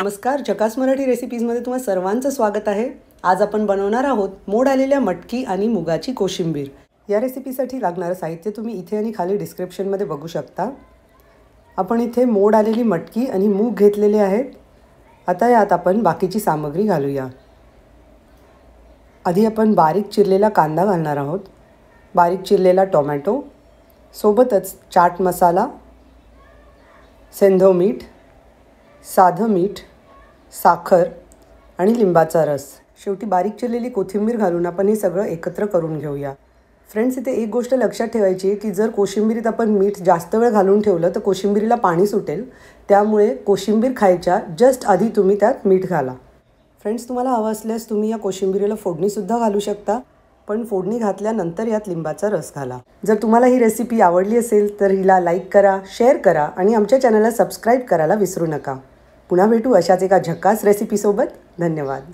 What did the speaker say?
नमस्कार जकास मराठी रेसिपीजमध्ये तुम्हाला सर्वांचं स्वागत आहे आज आपण बनवणार आहोत मोड आलेल्या मटकी आणि मुगाची कोशिंबीर या रेसिपीसाठी लागणारं साहित्य तुम्ही इथे आणि खाली डिस्क्रिप्शनमध्ये बघू शकता आपण इथे मोड आलेली मटकी आणि मूग घेतलेले आहेत आता यात आपण बाकीची सामग्री घालूया आधी आपण बारीक चिरलेला कांदा घालणार आहोत बारीक चिरलेला टोमॅटो सोबतच चाट मसाला सेंधव मीठ साधं मीठ साखर आणि लिंबाचा रस शेवटी बारीक चिरलेली कोथिंबीर घालून आपण हे सगळं एकत्र करून घेऊया फ्रेंड्स इथे एक गोष्ट लक्षात ठेवायची की जर कोशिंबिरीत आपण मीठ जास्त वेळ घालून ठेवलं तर कोशिंबिरीला पाणी सुटेल त्यामुळे कोशिंबीर खायच्या जस्ट आधी तुम्ही त्यात मीठ घाला फ्रेंड्स तुम्हाला हवं असल्यास तुम्ही या कोशिंबिरीला फोडणीसुद्धा घालू शकता पण फोडणी घातल्यानंतर यात लिंबाचा रस घाला जर तुम्हाला ही रेसिपी आवडली असेल तर हिला लाईक करा शेअर करा आणि आमच्या चॅनलला सबस्क्राईब करायला विसरू नका पुन्हा भेटू अशाच एका झक्कास रेसिपीसोबत धन्यवाद